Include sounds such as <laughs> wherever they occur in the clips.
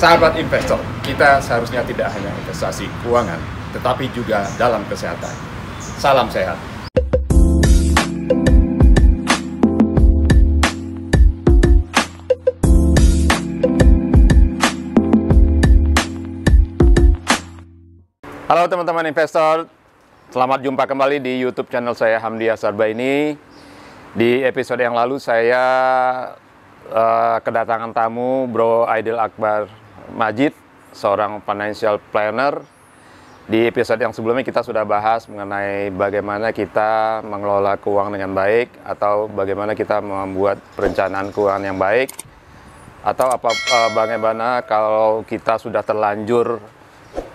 Sahabat investor, kita seharusnya tidak hanya investasi keuangan, tetapi juga dalam kesehatan. Salam sehat. Halo teman-teman investor, selamat jumpa kembali di YouTube channel saya Hamdi Asarba ini. Di episode yang lalu saya uh, kedatangan tamu Bro Aidil Akbar Majid, seorang financial planner. Di episode yang sebelumnya kita sudah bahas mengenai bagaimana kita mengelola keuangan dengan baik atau bagaimana kita membuat perencanaan keuangan yang baik atau apa e, bagaimana kalau kita sudah terlanjur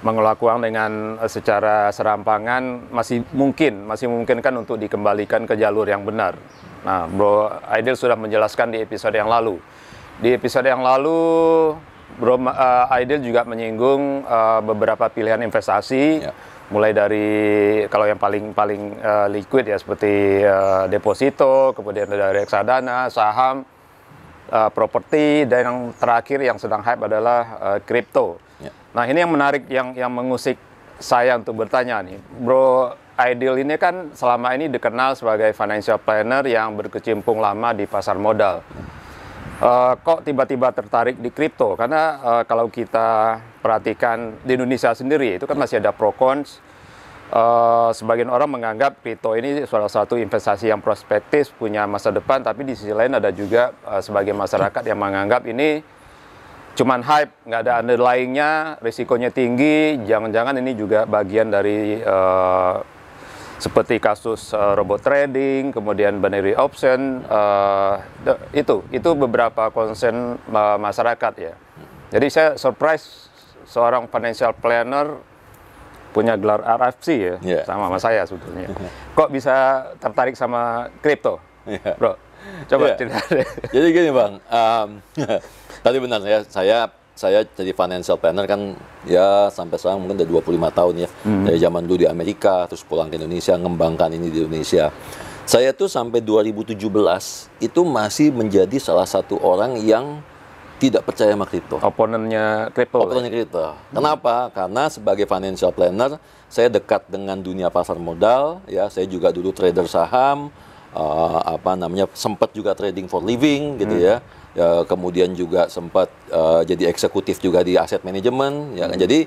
mengelola keuangan dengan e, secara serampangan masih mungkin masih memungkinkan untuk dikembalikan ke jalur yang benar. Nah, Bro Aidil sudah menjelaskan di episode yang lalu. Di episode yang lalu Bro uh, Aidil juga menyinggung uh, beberapa pilihan investasi, ya. mulai dari kalau yang paling paling uh, liquid ya seperti uh, deposito, kemudian dari reksadana, saham, uh, properti, dan yang terakhir yang sedang hype adalah uh, kripto. Ya. Nah ini yang menarik yang yang mengusik saya untuk bertanya nih, Bro Aidil ini kan selama ini dikenal sebagai financial planner yang berkecimpung lama di pasar modal. Ya uh, kok tiba-tiba tertarik di kripto? Karena uh, kalau kita perhatikan di Indonesia sendiri itu kan masih ada pro cons. Uh, sebagian orang menganggap kripto ini salah satu investasi yang prospektif punya masa depan, tapi di sisi lain ada juga uh, sebagian masyarakat yang menganggap ini cuman hype, nggak ada underlyingnya, risikonya tinggi, jangan-jangan ini juga bagian dari seperti kasus uh, robot trading, kemudian binary option, uh, itu itu beberapa concern uh, masyarakat ya. Jadi saya surprise seorang financial planner punya gelar RFC ya, yeah. sama sama saya sebetulnya. Kok bisa tertarik sama kripto, yeah. bro? Coba yeah. cerita. Jadi gini bang, um, <laughs> tadi benar ya, saya saya jadi financial planner kan ya sampai sekarang mungkin udah 25 tahun ya. Hmm. Dari zaman dulu di Amerika, terus pulang ke Indonesia, ngembangkan ini di Indonesia. Saya tuh sampai 2017 itu masih menjadi salah satu orang yang tidak percaya sama kripto. Oponennya kripto. Oponennya kripto. Kenapa? Karena sebagai financial planner, saya dekat dengan dunia pasar modal, ya saya juga dulu trader saham, uh, apa namanya sempat juga trading for living gitu ya. hmm. ya. Uh, kemudian juga sempat uh, eh, jadi eksekutif juga di aset manajemen ya kan. Hmm. Jadi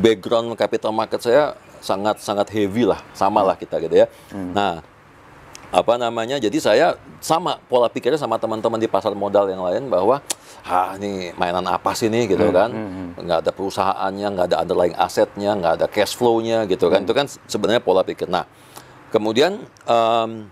background capital market saya sangat sangat heavy lah, sama lah kita gitu ya. Hmm. Nah, apa namanya? Jadi saya sama pola pikirnya sama teman-teman di pasar modal yang lain bahwa ah ini mainan apa sih nih gitu hmm, kan hmm, hmm. nggak ada perusahaannya nggak ada underlying asetnya nggak ada cash flow-nya gitu kan itu kan sebenarnya pola pikir nah kemudian um,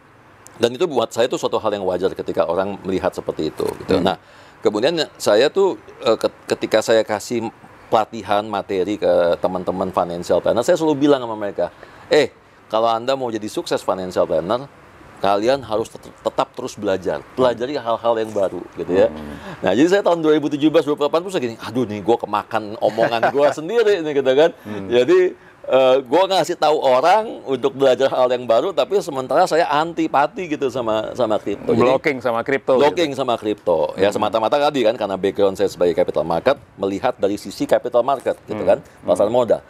dan itu buat saya itu suatu hal yang wajar ketika orang melihat seperti itu gitu. Hmm. Nah, kemudian saya tuh eh, ketika saya kasih pelatihan materi ke teman-teman financial planner, saya selalu bilang sama mereka, "Eh, kalau Anda mau jadi sukses financial planner, kalian harus tetap terus belajar, pelajari hal-hal yang baru gitu ya. Hmm. Nah, jadi saya tahun 2017 2018 saya gini, aduh nih gue kemakan omongan gue <laughs> sendiri ini gitu kan. Hmm. Jadi uh, eh, gue ngasih tahu orang untuk belajar hal yang baru tapi sementara saya antipati gitu sama sama kripto blocking sama kripto gitu. blocking gitu. sama kripto ya, hmm. ya semata-mata tadi kan karena background saya sebagai capital market melihat dari sisi capital market gitu kan, hmm. kan pasar hmm. modal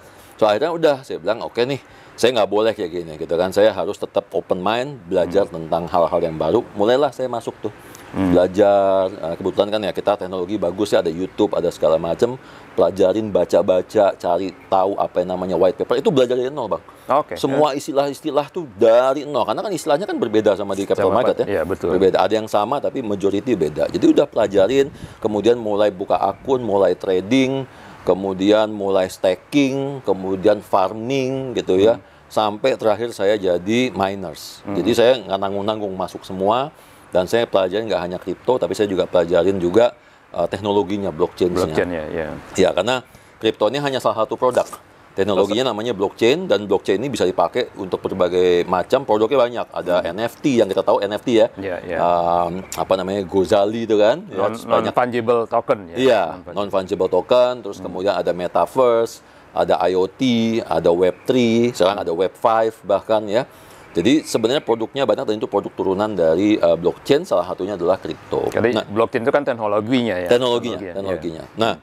so akhirnya udah saya bilang oke okay nih saya nggak boleh kayak gini gitu kan saya harus tetap open mind belajar hmm. tentang hal-hal yang baru mulailah saya masuk tuh hmm. belajar eh, kebetulan kan ya kita teknologi bagus ya ada YouTube ada segala macam pelajarin baca-baca cari tahu apa yang namanya white paper itu belajar dari nol bang okay, semua istilah-istilah tuh dari nol karena kan istilahnya kan berbeda sama di capital sama, market ya, iya, betul. berbeda ada yang sama tapi majority beda jadi udah pelajarin kemudian mulai buka akun mulai trading kemudian mulai staking kemudian farming gitu ya hmm. sampai terakhir saya jadi miners hmm. jadi saya nggak nanggung-nanggung masuk semua dan saya pelajarin nggak hanya kripto tapi saya juga pelajarin juga uh, teknologinya blockchain Blockchain ya. Yeah. Ya, karena kripto ini hanya salah satu produk. Teknologinya namanya blockchain dan blockchain ini bisa dipakai untuk berbagai macam produknya banyak. Ada hmm. NFT yang kita tahu NFT ya. Yeah, iya, iya. yeah. Um, apa namanya Gozali itu kan? Non, fungible token ya. Iya, non fungible token terus hmm. kemudian ada metaverse, ada IoT, ada web 3, sekarang ada web 5 bahkan ya. Jadi sebenarnya produknya banyak dan itu produk turunan dari uh, blockchain salah satunya adalah kripto. Jadi nah, blockchain itu kan teknologinya ya. Teknologinya, teknologinya. Yeah. Ya. Nah,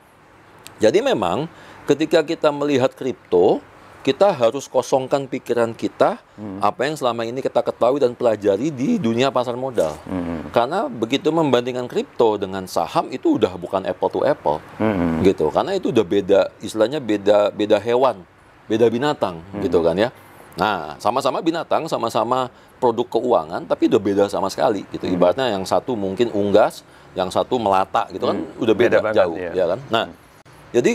jadi memang ketika kita melihat kripto, kita harus kosongkan pikiran kita hmm. apa yang selama ini kita ketahui dan pelajari di dunia pasar modal. Hmm. Karena begitu membandingkan kripto dengan saham itu udah bukan apple to apple. Hmm. Gitu. Karena itu udah beda istilahnya beda beda hewan, beda binatang hmm. gitu kan ya. Nah, sama-sama binatang, sama-sama produk keuangan, tapi udah beda sama sekali gitu. Hmm. Ibaratnya yang satu mungkin unggas, yang satu melata gitu kan, hmm. udah beda, beda banget, jauh, ya. ya kan. Nah, hmm. jadi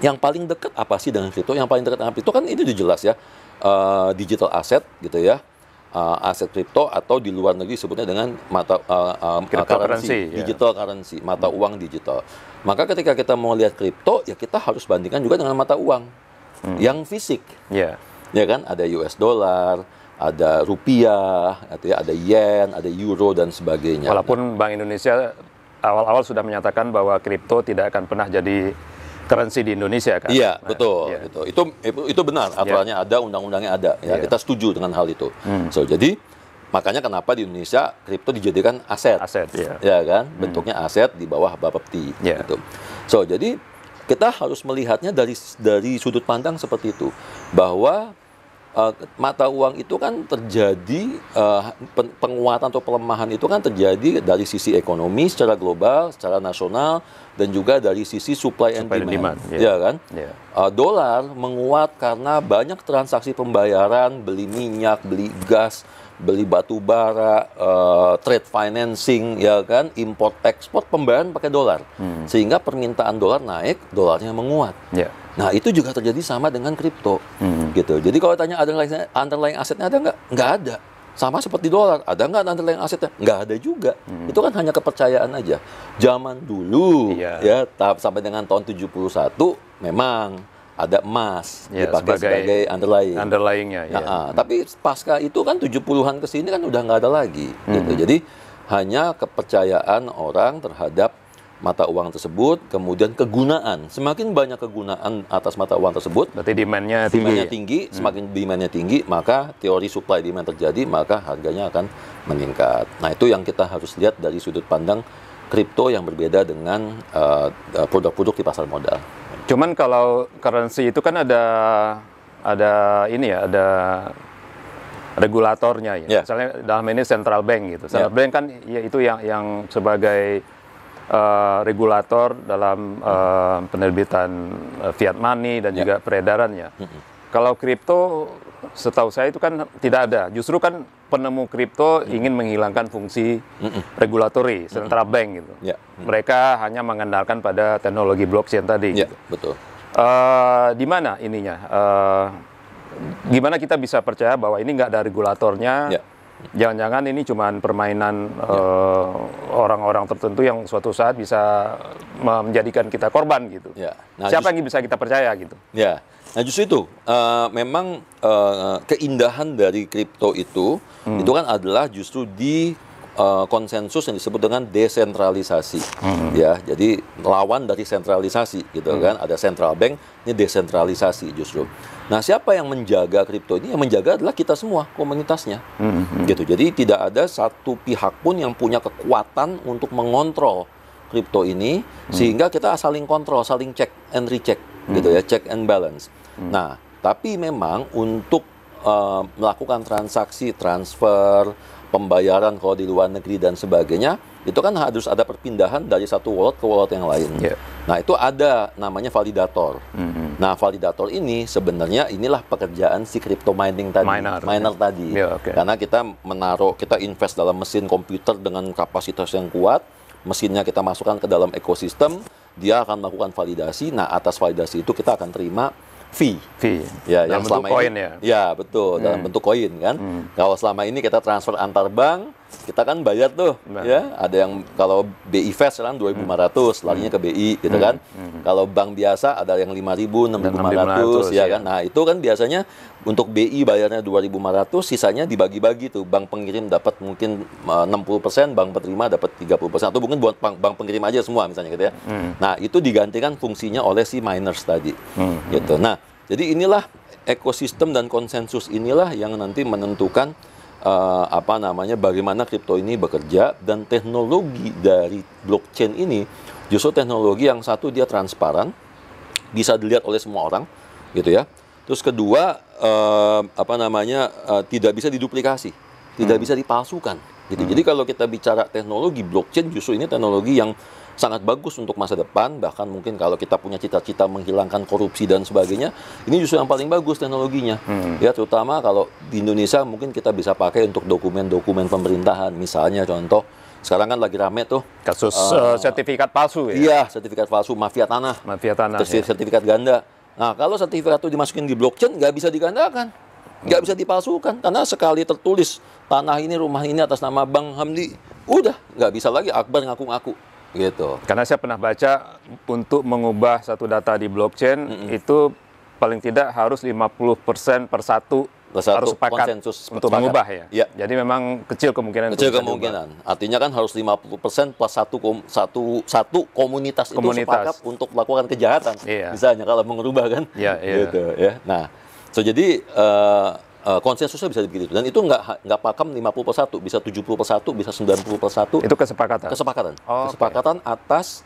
yang paling dekat apa sih dengan kripto? Yang paling dekat dengan kripto kan itu jelas ya, uh, digital asset gitu ya, uh, aset kripto atau di luar negeri sebutnya dengan mata uh, uh, currency, iya. digital yeah. currency, mata hmm. uang digital. Maka ketika kita mau lihat kripto, ya kita harus bandingkan juga dengan mata uang hmm. yang fisik. Yeah ya kan ada US dollar ada rupiah ada yen ada euro dan sebagainya walaupun nah. Bank Indonesia awal-awal sudah menyatakan bahwa kripto tidak akan pernah jadi currency di Indonesia kan? Iya nah, betul, iya. Itu itu benar iya. aturannya ada, undang-undangnya ada. Ya, iya. Kita setuju dengan hal itu. Hmm. So jadi makanya kenapa di Indonesia kripto dijadikan aset, aset ya kan? Hmm. Bentuknya aset di bawah Bapepti. Yeah. Gitu. So jadi kita harus melihatnya dari dari sudut pandang seperti itu bahwa uh, mata uang itu kan terjadi uh, penguatan atau pelemahan itu kan terjadi dari sisi ekonomi secara global, secara nasional dan juga dari sisi supply and supply demand. And demand yeah. Ya kan? Yeah. Ya. Uh, dolar menguat karena banyak transaksi pembayaran, beli minyak, beli gas, beli batu bara, uh, trade financing, ya kan, import ekspor pembayaran pakai dolar, hmm. sehingga permintaan dolar naik, dolarnya menguat. Yeah. Nah itu juga terjadi sama dengan kripto, hmm. gitu. Jadi kalau tanya ada underlying, underlying asetnya ada nggak? Nggak ada. Sama seperti dolar, ada nggak underlying asetnya? Nggak ada juga. Hmm. Itu kan hanya kepercayaan aja. Zaman dulu, iya. ya, sampai dengan tahun 71 memang ada emas ya, dipakai sebagai, sebagai underlying. Underlyingnya. Ya. Nah, ya. Hmm. Tapi pasca itu kan 70-an ke sini kan udah nggak ada lagi. Gitu. Hmm. Gitu. Jadi hanya kepercayaan orang terhadap mata uang tersebut, kemudian kegunaan. Semakin banyak kegunaan atas mata uang tersebut, berarti demand-nya tinggi. demand tinggi, hmm. semakin demand-nya tinggi, maka teori supply demand terjadi, maka harganya akan meningkat. Nah, itu yang kita harus lihat dari sudut pandang kripto yang berbeda dengan produk eh, eh, produk-produk di pasar modal. Cuman kalau currency itu kan ada ada ini ya, ada regulatornya ya. Yeah. Misalnya dalam ini central bank gitu. Central yeah. bank kan ya itu yang yang sebagai Eh, regulator dalam uh, penerbitan uh, fiat money dan yeah. juga peredarannya. Mm -hmm. Kalau kripto, setahu saya itu kan tidak ada. Justru kan penemu kripto mm -hmm. ingin menghilangkan fungsi mm -hmm. regulatory, sementara mm -hmm. bank gitu. Yeah. Mm -hmm. Mereka hanya mengandalkan pada teknologi blockchain tadi. Yeah, gitu. Betul. Uh, di mana ininya? Uh, gimana kita bisa percaya bahwa ini nggak ada regulatornya? Yeah Jangan-jangan ini cuma permainan eh, orang-orang ya. uh, tertentu yang suatu saat bisa menjadikan kita korban gitu. Ya. Nah, Siapa yang bisa kita percaya gitu? Ya. Nah justru itu uh, memang uh, keindahan dari kripto itu hmm. itu kan adalah justru di Eh, konsensus yang disebut dengan desentralisasi hmm. ya jadi lawan dari sentralisasi gitu hmm. kan ada central bank ini desentralisasi justru nah siapa yang menjaga kripto ini yang menjaga adalah kita semua komunitasnya hmm, hmm. gitu jadi tidak ada satu pihak pun yang punya kekuatan untuk mengontrol kripto ini hmm. sehingga kita saling kontrol saling check and recheck hmm. gitu ya check and balance hmm. nah tapi memang untuk uh, melakukan transaksi transfer pembayaran kalau di luar negeri dan sebagainya, itu kan harus ada perpindahan dari satu wallet ke wallet yang lain. Yeah. Nah, itu ada namanya validator. Mm-hmm. Nah, validator ini sebenarnya inilah pekerjaan si crypto mining tadi, miner, ya. miner yeah. tadi. Yeah, okay. Karena kita menaruh, kita invest dalam mesin komputer dengan kapasitas yang kuat, mesinnya kita masukkan ke dalam ekosistem, dia akan melakukan validasi. Nah, atas validasi itu kita akan terima fee. Fee. Ya, dalam yang selama koin ini, ya. Ya, betul, hmm. dalam bentuk koin kan. Hmm. Kalau selama ini kita transfer antar bank kita kan bayar tuh nah. ya ada yang kalau BI Fest kan 2500 hmm. larinya ke hmm. BI gitu kan. hmm. kan hmm. kalau bank biasa ada yang 5000 6500 ya, ya kan nah itu kan biasanya untuk BI bayarnya 2500 sisanya dibagi-bagi tuh bank pengirim dapat mungkin 60% eh, bank penerima dapat 30% atau mungkin buat bank, bank pengirim aja semua misalnya gitu ya hmm. nah itu digantikan fungsinya oleh si miners tadi hmm. gitu nah jadi inilah ekosistem dan konsensus inilah yang nanti menentukan uh, apa namanya bagaimana kripto ini bekerja dan teknologi dari blockchain ini justru teknologi yang satu dia transparan bisa dilihat oleh semua orang gitu ya terus kedua uh, apa namanya uh, tidak bisa diduplikasi tidak hmm. bisa dipalsukan gitu hmm. jadi kalau kita bicara teknologi blockchain justru ini teknologi yang sangat bagus untuk masa depan bahkan mungkin kalau kita punya cita-cita menghilangkan korupsi dan sebagainya ini justru yang paling bagus teknologinya hmm. ya terutama kalau di Indonesia mungkin kita bisa pakai untuk dokumen-dokumen pemerintahan misalnya contoh sekarang kan lagi rame tuh kasus uh, sertifikat palsu ya iya sertifikat palsu mafia tanah mafia tanah terus ya. sertifikat ganda nah kalau sertifikat itu dimasukin di blockchain nggak bisa digandakan nggak hmm. bisa dipalsukan karena sekali tertulis tanah ini rumah ini atas nama Bang Hamdi udah nggak bisa lagi Akbar ngaku-ngaku Gitu. Karena saya pernah baca untuk mengubah satu data di blockchain mm -hmm. itu paling tidak harus 50% per satu Kesatu harus sepakat untuk sepakat. mengubah ya? ya. Jadi memang kecil kemungkinan kecil kemungkinan. Diubah. Artinya kan harus 50% plus satu, kom, satu, satu komunitas, komunitas itu sepakat untuk melakukan kejahatan. Iya. Misalnya kalau mengubah kan. Iya, iya. Gitu ya. Nah, so jadi uh, uh, konsensusnya bisa begitu dan itu nggak nggak pakem 50 per 1 bisa 70 per 1 bisa 90 per 1 itu kesepakatan kesepakatan oh, kesepakatan atas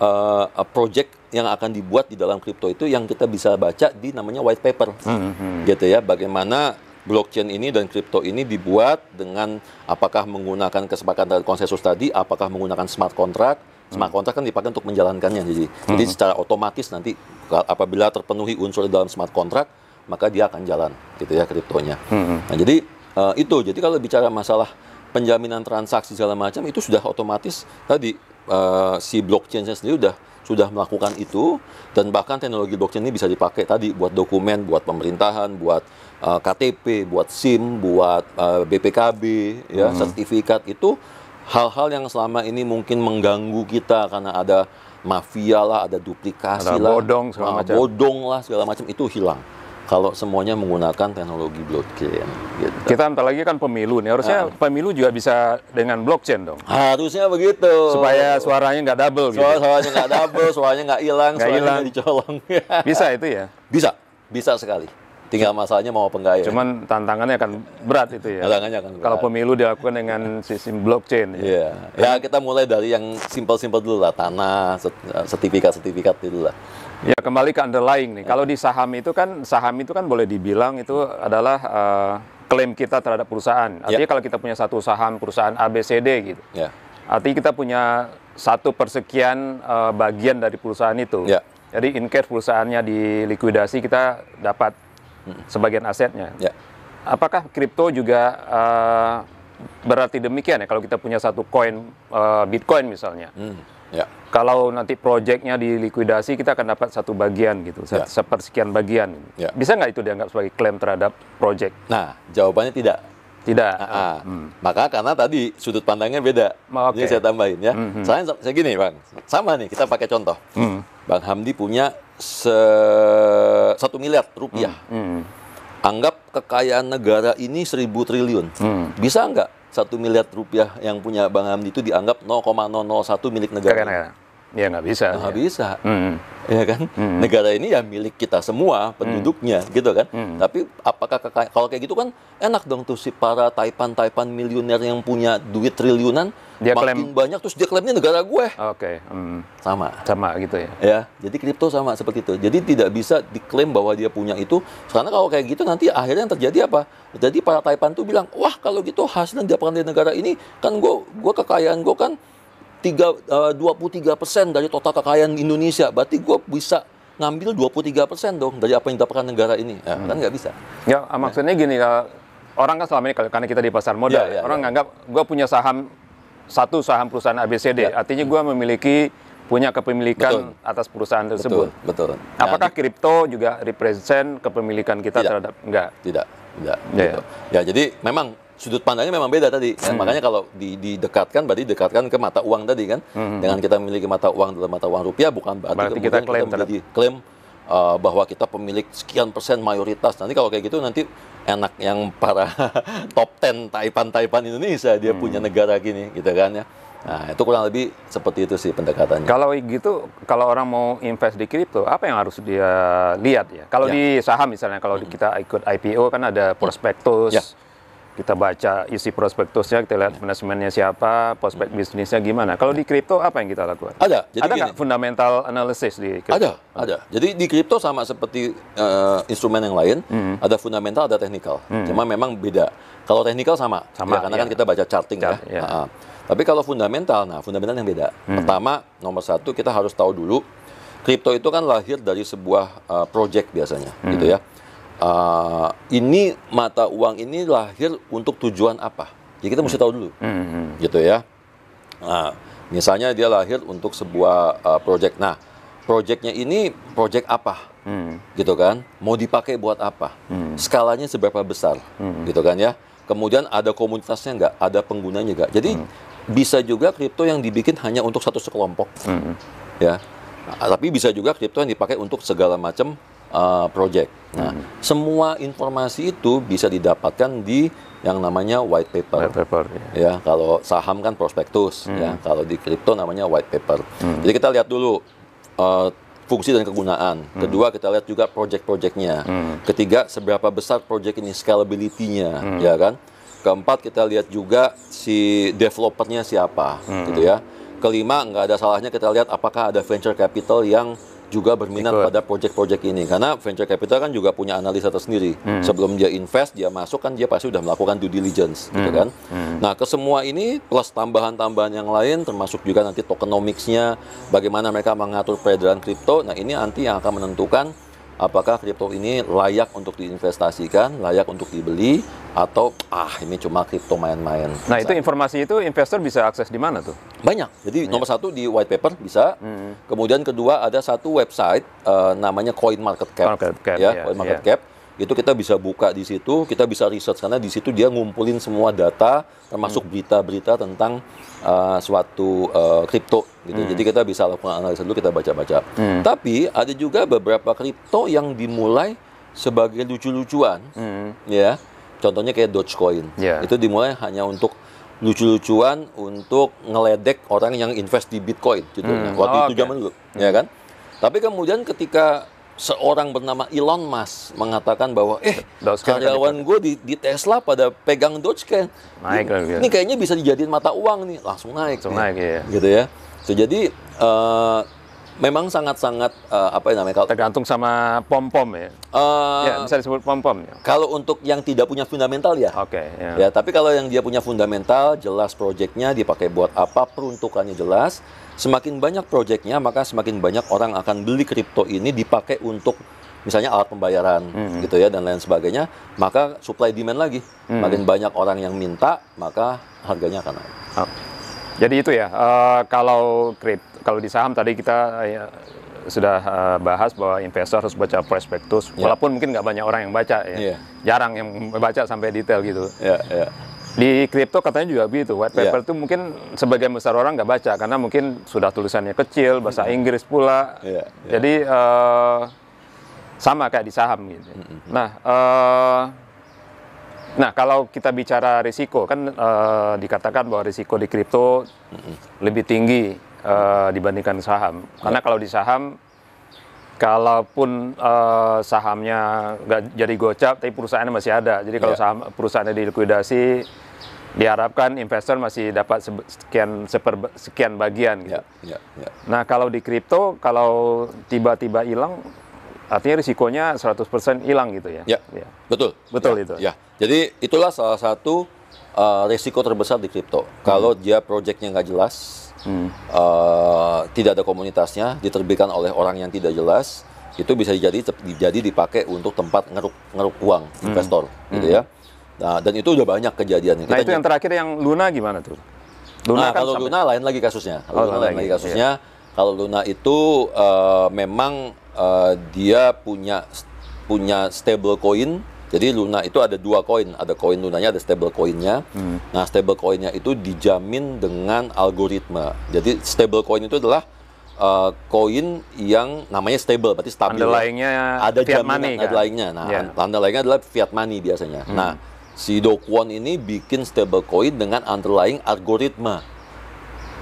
uh, project yang akan dibuat di dalam kripto itu yang kita bisa baca di namanya white paper mm -hmm. gitu ya bagaimana blockchain ini dan kripto ini dibuat dengan apakah menggunakan kesepakatan konsensus tadi apakah menggunakan smart contract hmm. smart contract kan dipakai untuk menjalankannya jadi hmm. jadi secara otomatis nanti apabila terpenuhi unsur di dalam smart contract maka dia akan jalan gitu ya kriptonya. Hmm. Nah jadi uh, itu jadi kalau bicara masalah penjaminan transaksi segala macam itu sudah otomatis tadi uh, si blockchainnya sendiri sudah sudah melakukan itu dan bahkan teknologi blockchain ini bisa dipakai tadi buat dokumen, buat pemerintahan, buat uh, eh, KTP, buat SIM, buat uh, BPKB, ya hmm. sertifikat itu hal-hal yang selama ini mungkin mengganggu kita karena ada mafia lah, ada duplikasi ada lah, bodong segala ah, macam. bodong lah segala macam itu hilang kalau semuanya menggunakan teknologi blockchain. Gitu. Kita nanti lagi kan pemilu nih, harusnya nah. pemilu juga bisa dengan blockchain dong. Harusnya begitu. Supaya suaranya nggak double. Suara gitu. Suaranya nggak double, <laughs> suaranya nggak hilang, suaranya nggak dicolong. <laughs> bisa itu ya? Bisa, bisa sekali. Tinggal masalahnya mau apa nggak ya. Cuman tantangannya akan berat itu ya. Tantangannya akan berat. Kalau pemilu dilakukan dengan sistem blockchain. Ya. Yeah. ya kita mulai dari yang simpel-simpel dulu lah, tanah, eh, sertifikat-sertifikat dulu lah. Ya kembali ke underlying nih. Ya. Kalau di saham itu kan saham itu kan boleh dibilang itu adalah uh, klaim kita terhadap perusahaan. Ya. Artinya ya. kalau kita punya satu saham perusahaan ABCD gitu. Ya. Artinya kita punya satu persekian uh, bagian dari perusahaan itu. Ya. Jadi in case perusahaannya dilikuidasi kita dapat hmm. sebagian asetnya. Ya. Apakah kripto juga uh, berarti demikian ya kalau kita punya satu koin uh, Bitcoin misalnya? Hmm Ya. Kalau nanti proyeknya dilikuidasi, kita akan dapat satu bagian gitu, ya. sepersekian bagian. Ya. Bisa nggak itu dianggap sebagai klaim terhadap proyek? Nah, jawabannya tidak. Tidak. Nah, ah. hmm. Maka karena tadi sudut pandangnya beda, okay. jadi saya tambahin ya. -hmm. hmm. Saya, saya gini bang, sama nih kita pakai contoh. Hmm. Bang Hamdi punya satu miliar rupiah. Hmm. Hmm. Anggap kekayaan negara ini seribu triliun, Hmm. bisa nggak satu miliar rupiah yang punya Bang Hamdi itu dianggap 0,001 milik negara. Keren, keren. Ya nggak bisa. Nggak ya. bisa. Hmm. Ya kan? Hmm. Negara ini ya milik kita semua penduduknya hmm. gitu kan. Hmm. Tapi apakah kalau kayak gitu kan enak dong tuh si para taipan-taipan miliuner yang punya duit triliunan dia makin klaim. banyak terus dia klaimnya negara gue. Oke. Okay. mm. Sama. Sama gitu ya. Ya, jadi kripto sama seperti itu. Jadi tidak bisa diklaim bahwa dia punya itu karena kalau kayak gitu nanti akhirnya yang terjadi apa? Jadi para taipan tuh bilang, "Wah, kalau gitu hasilnya dia negara ini kan gue gue kekayaan gue kan Eh, puluh uh, 23% dari total kekayaan Indonesia, berarti gue bisa ngambil 23% dong dari apa yang dapatkan negara ini. Ya, hmm. Kan nggak bisa. Ya, ah, maksudnya gini, uh, orang kan selama ini, karena kita di pasar modal, ya, ya, orang ya. nganggap gue punya saham, satu saham perusahaan ABCD, ya. artinya gue memiliki punya kepemilikan betul. atas perusahaan tersebut. Betul. betul. Nah, Apakah kripto juga represent kepemilikan kita tidak, terhadap enggak? Tidak. Tidak. Ya, ya. Gitu. ya jadi memang sudut pandangnya memang beda tadi. Ya, hmm. Makanya kalau didekatkan berarti dekatkan ke mata uang tadi kan. Hmm. Dengan kita memiliki mata uang dalam mata uang rupiah bukan berarti, berarti kita klaim kita menjadi terhadap. klaim uh, bahwa kita pemilik sekian persen mayoritas. Nanti kalau kayak gitu nanti enak yang para <laughs> top 10 Taipan-Taipan Indonesia dia hmm. punya negara gini gitu kan ya. Nah, itu kurang lebih seperti itu sih pendekatannya. Kalau gitu, kalau orang mau invest di kripto, apa yang harus dia lihat ya? Kalau ya. di saham misalnya, kalau -hmm. kita ikut IPO kan ada prospektus. Ya kita baca isi prospektusnya, kita lihat manajemennya siapa, prospek bisnisnya gimana. Kalau di kripto apa yang kita lakukan? Ada. Jadi ada nggak fundamental analysis di kripto? Ada, ada. Jadi di kripto sama seperti uh, instrumen yang lain, hmm. ada fundamental, ada teknikal. Hmm. Cuma memang beda. Kalau teknikal sama, sama ya, karena ya. kan kita baca charting Char ya. ya. Tapi kalau fundamental, nah fundamental yang beda. Hmm. Pertama, nomor satu kita harus tahu dulu, kripto itu kan lahir dari sebuah uh, project biasanya, hmm. gitu ya uh, ini mata uang ini lahir untuk tujuan apa? Jadi ya, kita mesti tahu dulu, hmm, hmm, hmm. gitu ya. Nah, misalnya dia lahir untuk sebuah uh, eh, proyek. Nah, proyeknya ini proyek apa? Hmm. Gitu kan? Mau dipakai buat apa? Hmm. Skalanya seberapa besar? Hmm. Gitu kan ya? Kemudian ada komunitasnya nggak? Ada penggunanya nggak? Jadi hmm. bisa juga kripto yang dibikin hanya untuk satu sekelompok, hmm. ya. Nah, tapi bisa juga kripto yang dipakai untuk segala macam uh, project. Nah, hmm. semua informasi itu bisa didapatkan di yang namanya white paper. White paper yeah. ya, kalau saham kan prospektus, ya. hmm. ya kalau di kripto namanya white paper. Hmm. Jadi kita lihat dulu uh, fungsi dan kegunaan. Hmm. Kedua kita lihat juga project-projectnya. Hmm. Ketiga seberapa besar project ini scalability-nya, hmm. ya kan. Keempat kita lihat juga si developernya siapa, hmm. gitu ya. Kelima nggak ada salahnya kita lihat apakah ada venture capital yang juga berminat Ikut. pada proyek-proyek ini karena venture capital kan juga punya analisa tersendiri hmm. sebelum dia invest dia masuk kan dia pasti sudah melakukan due diligence gitu hmm. gitu kan hmm. nah semua ini plus tambahan-tambahan yang lain termasuk juga nanti tokenomicsnya bagaimana mereka mengatur peredaran kripto nah ini nanti yang akan menentukan apakah kripto ini layak untuk diinvestasikan, layak untuk dibeli, atau ah ini cuma kripto main-main. Nah itu informasi itu investor bisa akses di mana tuh? Banyak. Jadi ya. nomor satu di white paper bisa. Hmm. Kemudian kedua ada satu website uh, namanya Coin Market Cap. Market Cap ya, ya. Coin Market yeah. Cap itu kita bisa buka di situ, kita bisa riset karena di situ dia ngumpulin semua data termasuk hmm. berita-berita tentang uh, suatu eh, kripto uh, gitu. Hmm. Jadi kita bisa lakukan analisa dulu, kita baca-baca. Hmm. Tapi ada juga beberapa kripto yang dimulai sebagai lucu-lucuan, hmm. ya. Contohnya kayak Dogecoin. Yeah. Itu dimulai hanya untuk lucu-lucuan untuk ngeledek orang yang invest di Bitcoin gitu. Hmm. Waktu oh, itu okay. zaman dulu, hmm. ya kan? Hmm. Tapi kemudian ketika seorang bernama Elon Musk mengatakan bahwa eh, eh Dogecoin kan karyawan gue di, di Tesla pada pegang Dogecoin naik ini, kan? ini kayaknya bisa dijadiin mata uang nih langsung naik langsung naik ya gitu ya so, jadi uh, memang sangat-sangat uh, apa ya namanya kalau tergantung sama pom pom ya uh, ya bisa disebut pom pom ya. kalau untuk yang tidak punya fundamental ya oke okay, ya. ya tapi kalau yang dia punya fundamental jelas proyeknya dipakai buat apa peruntukannya jelas semakin banyak proyeknya maka semakin banyak orang akan beli kripto ini dipakai untuk misalnya alat pembayaran mm-hmm. gitu ya dan lain sebagainya maka supply demand lagi mm-hmm. makin banyak orang yang minta maka harganya akan naik. Oh. Jadi itu ya uh, kalau kripto kalau di saham tadi kita uh, sudah uh, bahas bahwa investor harus baca prospektus, yeah. walaupun mungkin nggak banyak orang yang baca ya, yeah. jarang yang baca sampai detail gitu. Yeah, yeah. Di kripto katanya juga begitu. White iya. paper itu mungkin sebagian besar orang nggak baca karena mungkin sudah tulisannya kecil, bahasa Inggris pula. Yeah, yeah. Jadi uh, sama kayak di saham gitu. Mm -hmm. Nah, uh, nah kalau kita bicara risiko kan uh, dikatakan bahwa risiko di kripto mm -hmm. lebih tinggi uh, dibandingkan saham. Karena yeah. kalau di saham kalaupun uh, sahamnya nggak jadi gocap, tapi perusahaannya masih ada. Jadi kalau yeah. saham perusahaannya dilikuidasi, diharapkan investor masih dapat sekian seper, sekian bagian gitu. Ya, ya, ya. Nah, kalau di kripto kalau tiba-tiba hilang artinya risikonya 100% hilang gitu ya. Ya. ya. Betul. Betul ya, itu. Ya. Jadi itulah salah satu uh, risiko terbesar di kripto. Hmm. Kalau dia proyeknya nggak jelas, hmm. uh, tidak ada komunitasnya, diterbitkan oleh orang yang tidak jelas, itu bisa jadi jadi dipakai untuk tempat ngeruk ngeruk uang hmm. investor hmm. gitu ya. Hmm. Nah, dan itu udah banyak kejadian. Nah, Kita nah, itu yang terakhir yang Luna gimana tuh? Luna nah, kan kalau Luna lain lagi kasusnya. Kalau oh, Luna lain lagi, lagi iya. kasusnya. Iya. Kalau Luna itu uh, memang uh, dia punya punya stable coin. Jadi Luna itu ada dua koin, ada koin Lunanya, ada stable coinnya. Hmm. Nah, stable coinnya itu dijamin dengan algoritma. Jadi stable coin itu adalah koin eh, uh, yang namanya stable, berarti stabil. Ya. Underlying-nya ada fiat jaminan money, kan? underlying-nya. Nah, yeah. Iya. lainnya adalah fiat money biasanya. Hmm. Nah, si Do ini bikin stablecoin dengan underlying algoritma.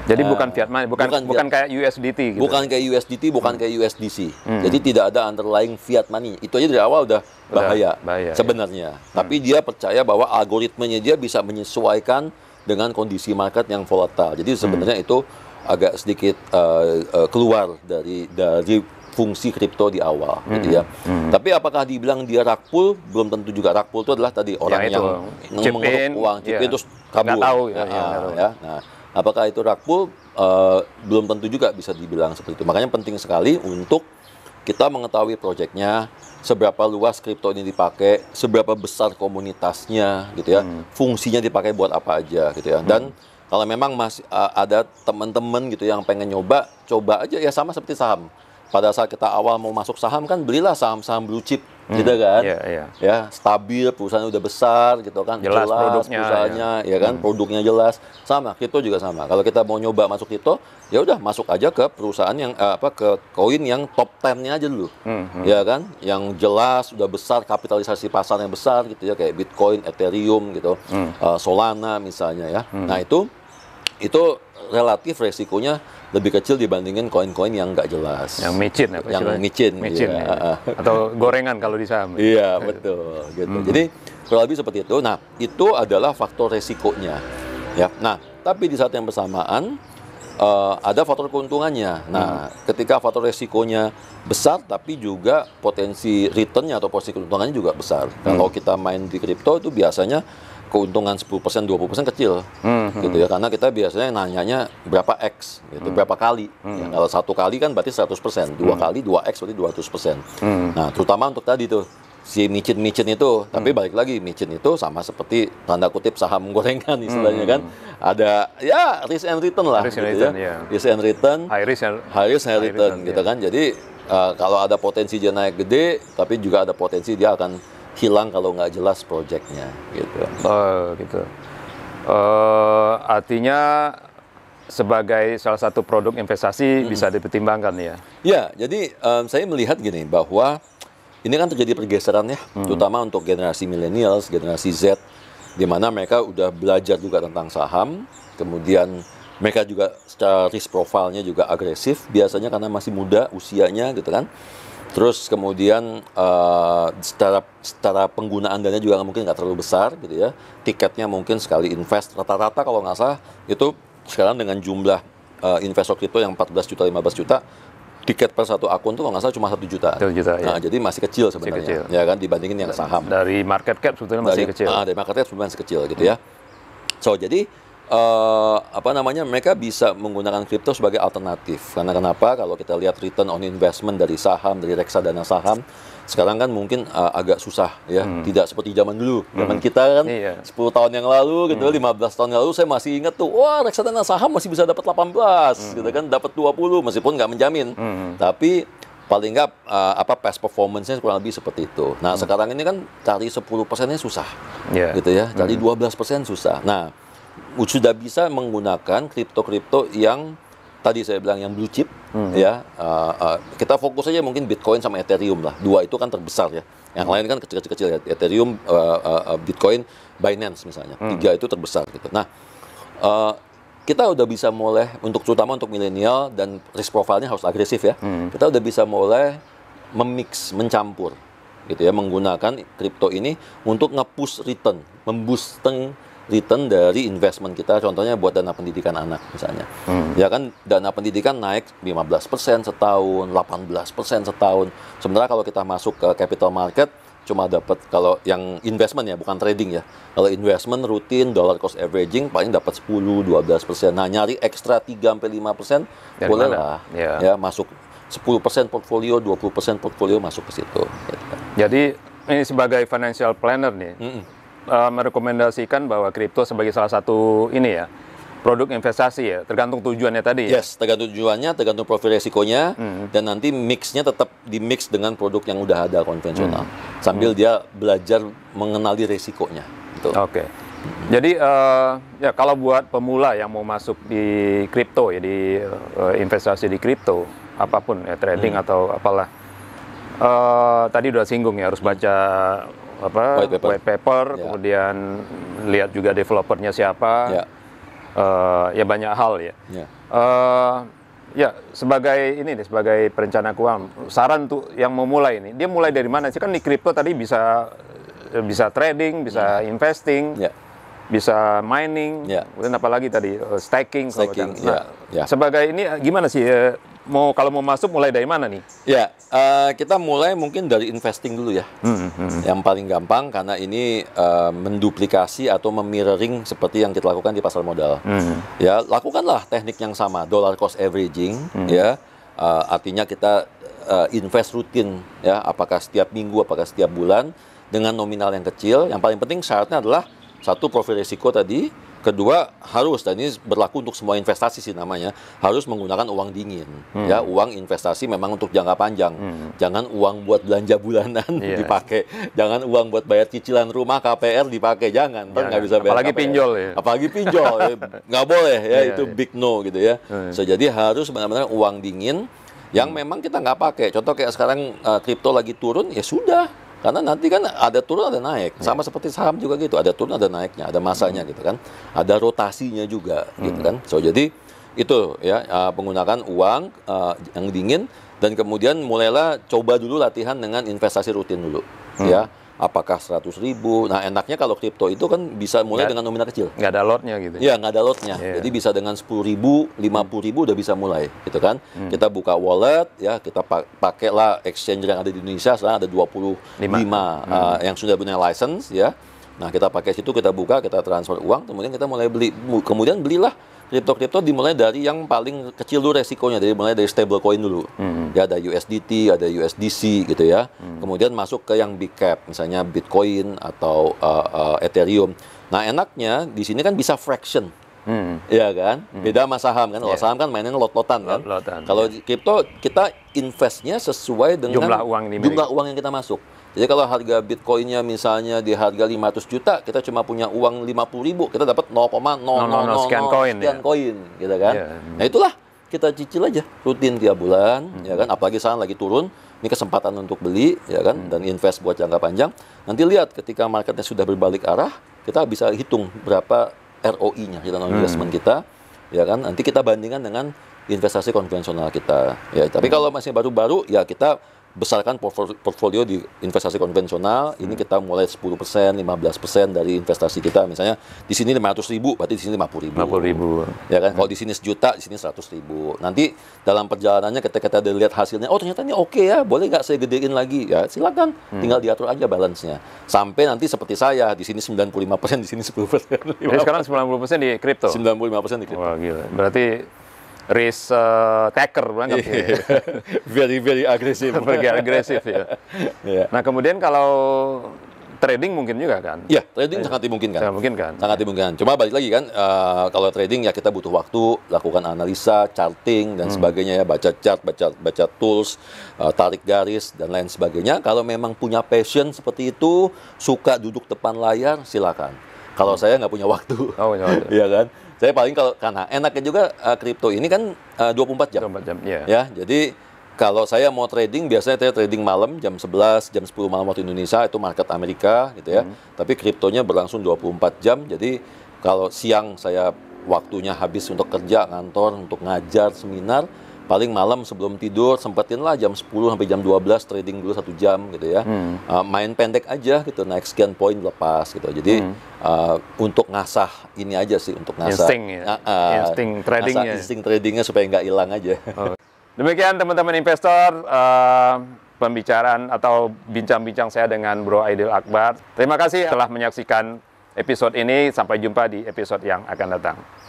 Jadi uh, bukan fiat money, bukan bukan, fiat, bukan kayak USDT. Gitu. Bukan kayak USDT, bukan hmm. kayak USDC. Hmm. Jadi tidak ada underlying fiat money. Itu aja dari awal udah bahaya, udah, bahaya ya. sebenarnya. Ya. Hmm. Tapi dia percaya bahwa algoritmanya dia bisa menyesuaikan dengan kondisi market yang volatile. Jadi sebenarnya hmm. itu agak sedikit uh, uh, keluar dari dari fungsi kripto di awal gitu hmm. gitu ya. Hmm. Tapi apakah dibilang dia rakpul? Belum tentu juga rakpul itu adalah tadi orang ya, yang mengeluh uang, chip ya. terus kabur. tahu ya. Nah, ya, ya, ya. Nah, apakah itu rakpul? Uh, belum tentu juga bisa dibilang seperti itu. Makanya penting sekali untuk kita mengetahui proyeknya, seberapa luas kripto ini dipakai, seberapa besar komunitasnya, gitu ya, hmm. fungsinya dipakai buat apa aja, gitu ya. Dan hmm. kalau memang masih eh, ada teman-teman gitu yang pengen nyoba, coba aja ya sama seperti saham pada saat kita awal mau masuk saham kan belilah saham-saham blue chip hmm, gitu kan yeah, yeah. ya stabil perusahaannya udah besar gitu kan jelas, jelas produknya, perusahaannya ya, ya kan hmm. produknya jelas sama Kito juga sama kalau kita mau nyoba masuk Kito ya udah masuk aja ke perusahaan yang eh, apa ke koin yang top 10-nya aja dulu hmm, hmm. ya kan yang jelas udah besar kapitalisasi pasar yang besar gitu ya kayak Bitcoin Ethereum gitu hmm. uh, Solana misalnya ya hmm. nah itu itu relatif resikonya lebih kecil dibandingin koin-koin yang nggak jelas. Yang micin ya, Yang cuman? micin. Micin ya. ya. Atau gorengan kalau di saham. Ya. Iya, betul. Gitu. Hmm. Jadi kurang lebih seperti itu. Nah, itu adalah faktor resikonya. Ya. Nah, tapi di saat yang bersamaan uh, ada faktor keuntungannya. Nah, hmm. ketika faktor resikonya besar, tapi juga potensi return-nya atau posisi keuntungannya juga besar. Hmm. Kalau kita main di kripto itu biasanya keuntungan 10% 20% kecil hmm, gitu ya karena kita biasanya nanyanya berapa x gitu hmm. berapa kali hmm. ya, kalau satu kali kan berarti 100% dua hmm. kali 2x berarti 200% hmm. nah terutama untuk tadi tuh si micin-micin itu. Tapi mhm. balik lagi micin itu sama seperti tanda kutip saham gorengan istilahnya hmm. kan. Ada ya risk and return lah risk gitu and ya. return, ya. Yeah. Risk and return. High risk and high risk high return, return gitu yeah. kan. Jadi uh, kalau ada potensi dia naik gede tapi juga ada potensi dia akan hilang kalau nggak jelas proyeknya gitu. Oh gitu. Uh, artinya sebagai salah satu produk investasi hmm. bisa dipertimbangkan ya. Ya, jadi um, saya melihat gini bahwa ini kan terjadi pergeseran ya, hmm. terutama untuk generasi millennials, generasi Z, di mana mereka udah belajar juga tentang saham, kemudian mereka juga secara risk profilnya juga agresif, biasanya karena masih muda usianya gitu kan. Terus kemudian uh, secara secara penggunaan dana juga mungkin nggak terlalu besar gitu ya. Tiketnya mungkin sekali invest rata-rata kalau nggak salah itu sekarang dengan jumlah uh, investor itu yang 14 juta 15 juta tiket per satu akun tuh kalau nggak salah cuma satu juta. juta. Iya. Nah, ya. jadi masih kecil sebenarnya. Masih kecil. Ya kan dibandingin yang saham. Dari market cap sebetulnya masih dari, kecil. Ah, dari market cap sebenarnya masih kecil gitu hmm. ya. So jadi uh, apa namanya mereka bisa menggunakan kripto sebagai alternatif karena kenapa kalau kita lihat return on investment dari saham dari reksadana saham sekarang kan mungkin uh, agak susah ya hmm. tidak seperti zaman dulu hmm. zaman kita kan iya. 10 tahun yang lalu gitu hmm. 15 tahun yang lalu saya masih ingat tuh wah reksadana saham masih bisa dapat 18 hmm. gitu kan dapat 20 meskipun nggak menjamin hmm. tapi paling nggak uh, apa past performance-nya kurang lebih seperti itu. Nah, hmm. sekarang ini kan cari 10 persennya susah. Yeah. Gitu ya. Cari hmm. 12 persen susah. Nah, sudah bisa menggunakan kripto-kripto yang tadi saya bilang yang blue chip hmm. ya uh, uh, kita fokus saja mungkin Bitcoin sama Ethereum lah dua itu kan terbesar ya yang hmm. lain kan kecil-kecil ya Ethereum uh, uh, Bitcoin Binance misalnya hmm. tiga itu terbesar gitu nah uh, kita udah bisa mulai untuk terutama untuk milenial dan risk profilnya harus agresif ya hmm. kita udah bisa mulai memix mencampur gitu ya menggunakan kripto ini untuk nge-push return memboosting return dari investment kita contohnya buat dana pendidikan anak misalnya hmm. ya kan dana pendidikan naik 15% setahun 18% setahun sementara kalau kita masuk ke capital market cuma dapat kalau yang investment ya bukan trading ya kalau investment rutin dollar cost averaging paling dapat 10 12 persen nah nyari ekstra 3 sampai 5 persen boleh lah yeah. ya masuk 10 persen portfolio 20 persen portfolio masuk ke situ gitu kan. jadi ini sebagai financial planner nih mm -mm uh, merekomendasikan bahwa kripto sebagai salah satu ini ya produk investasi ya, tergantung tujuannya tadi ya. Yes, tergantung tujuannya, tergantung profil resikonya, hmm. dan nanti mixnya tetap di mix dengan produk yang udah ada konvensional, hmm. sambil hmm. dia belajar mengenali resikonya. Gitu. Oke. Okay. Hmm. Jadi uh, ya kalau buat pemula yang mau masuk di kripto ya di uh, investasi di kripto apapun ya trading hmm. atau apalah, uh, tadi udah singgung ya harus baca apa white paper, white paper yeah. kemudian lihat juga developernya siapa. Yeah. Ya. Uh, ya banyak hal ya. Yeah. Ya. Uh, ya sebagai ini nih sebagai perencana keuangan saran tuh yang mau mulai ini dia mulai dari mana sih kan di crypto tadi bisa bisa trading, bisa yeah. investing. Yeah bisa mining, yeah. kemudian apalagi tadi uh, staking, staking nah, yeah. Yeah. sebagai ini eh, gimana sih uh, mau kalau mau masuk mulai dari mana nih? Ya, uh, kita mulai mungkin dari investing dulu ya. Hmm, hmm. hmm, hmm. Yang paling gampang karena ini uh, menduplikasi atau memirroring seperti yang kita lakukan di pasar modal. Hmm. hmm. Ya, lakukanlah teknik yang sama, dollar cost averaging hmm. ya. Uh, artinya kita uh, invest rutin ya, apakah setiap minggu, apakah setiap bulan dengan nominal yang kecil. Yang paling penting syaratnya adalah satu profil risiko tadi Kedua harus dan ini berlaku untuk semua investasi sih namanya harus menggunakan uang dingin hmm. ya uang investasi memang untuk jangka panjang hmm. jangan uang buat belanja bulanan yeah. dipakai jangan uang buat bayar cicilan rumah KPR dipakai jangan nggak yeah. bisa bayar apalagi KPR. pinjol ya apalagi pinjol iya. <laughs> nggak boleh ya yeah, itu yeah. big no gitu ya hmm. so jadi harus benar-benar uang dingin yang hmm. memang kita nggak pakai contoh kayak sekarang uh, lagi turun ya sudah karena nanti kan ada turun ada naik. Iya. Sama seperti saham juga gitu, ada turun ada naiknya, ada masanya hmm. gitu kan. Ada rotasinya juga gitu hmm. kan. So jadi itu ya uh, menggunakan uang uh, yang dingin dan kemudian mulailah coba dulu latihan dengan investasi rutin dulu hmm. ya apakah 100 ribu. Nah enaknya kalau kripto itu kan bisa mulai gak, dengan nominal kecil. Nggak ada lotnya gitu. Ya? Iya nggak ada lotnya. Yeah. Jadi bisa dengan 10 ribu, 50 ribu udah bisa mulai gitu kan. Hmm. Kita buka wallet ya kita pakailah exchange yang ada di Indonesia sekarang ada 25 Lima. Ah, hmm. yang sudah punya license ya. Nah kita pakai situ kita buka kita transfer uang kemudian kita mulai beli kemudian belilah kripto-kripto dimulai dari yang paling kecil dulu resikonya, dari mulai dari stablecoin dulu. Mm-hmm. Ya ada USDT, ada USDC gitu ya. Mm-hmm. Kemudian masuk ke yang big cap, misalnya Bitcoin atau uh, uh, Ethereum. Nah enaknya di sini kan bisa fraction. Hmm. Iya kan? Hmm. Beda sama saham kan. Kalau yeah. saham kan mainnya lot-lotan kan. lot kalau Kalau iya. yeah. kripto kita investnya sesuai dengan jumlah uang, jumlah uang yang kita masuk. Jadi kalau harga Bitcoinnya misalnya di harga 500 juta, kita cuma punya uang 50 ribu, kita dapat 0,000 sekian koin, sekian ya. gitu kan? Yeah. Nah itulah kita cicil aja rutin tiap bulan, hmm. ya kan? Apalagi sekarang lagi turun, ini kesempatan untuk beli, ya kan? Hmm. Dan invest buat jangka panjang. Nanti lihat ketika marketnya sudah berbalik arah, kita bisa hitung berapa ROI-nya return on hmm. investment hmm. kita, ya kan? Nanti kita bandingkan dengan investasi konvensional kita. Ya, tapi hmm. kalau masih baru-baru, ya kita besarkan portfolio di investasi konvensional, ini hmm. kita mulai 10%, 15% dari investasi kita. Misalnya di sini 500 ribu, berarti di sini 50 ribu. 50 ribu. Ya kan, kalau di sini sejuta, di sini 100 ribu. Nanti dalam perjalanannya ketika kita lihat hasilnya, oh ternyata ini oke okay ya, boleh nggak saya gedein lagi? Ya silakan, hmm. tinggal diatur aja balance-nya. Sampai nanti seperti saya, di sini 95%, di sini 10%. Jadi sekarang 90% di kripto? 95% di kripto. Wah gila, berarti race uh, taker banget. Yeah. <laughs> very very agresif. <laughs> very agresif ya. Yeah. Nah kemudian kalau trading mungkin juga kan? Iya, trading sangat dimungkinkan. Sangat dimungkinkan. Sangat dimungkinkan. Cuma balik lagi kan, uh, kalau trading ya kita butuh waktu, lakukan analisa, charting dan hmm. sebagainya ya, baca chart, baca baca tools, uh, tarik garis dan lain sebagainya. Kalau memang punya passion seperti itu, suka duduk depan layar, silakan. Kalau hmm. saya nggak punya waktu, oh, punya waktu. <laughs> iya kan? saya paling kalau karena enaknya juga eh, kripto uh, ini kan eh, uh, 24 jam. 24 jam, yeah. ya. Jadi kalau saya mau trading biasanya saya trading malam jam 11, jam 10 malam waktu Indonesia itu market Amerika gitu ya. Mm. Tapi kriptonya berlangsung 24 jam. Jadi kalau siang saya waktunya habis untuk kerja, kantor, untuk ngajar, seminar, paling malam sebelum tidur sempetin lah jam 10 sampai jam 12 trading dulu satu jam gitu ya hmm. uh, main pendek aja gitu naik sekian poin lepas gitu jadi hmm. uh, untuk ngasah ini aja sih untuk ngasah insting ya uh, uh, insting tradingnya ya? insting tradingnya supaya nggak hilang aja <laughs> oh. demikian teman-teman investor uh, pembicaraan atau bincang-bincang saya dengan Bro Aidil Akbar terima kasih telah menyaksikan episode ini sampai jumpa di episode yang akan datang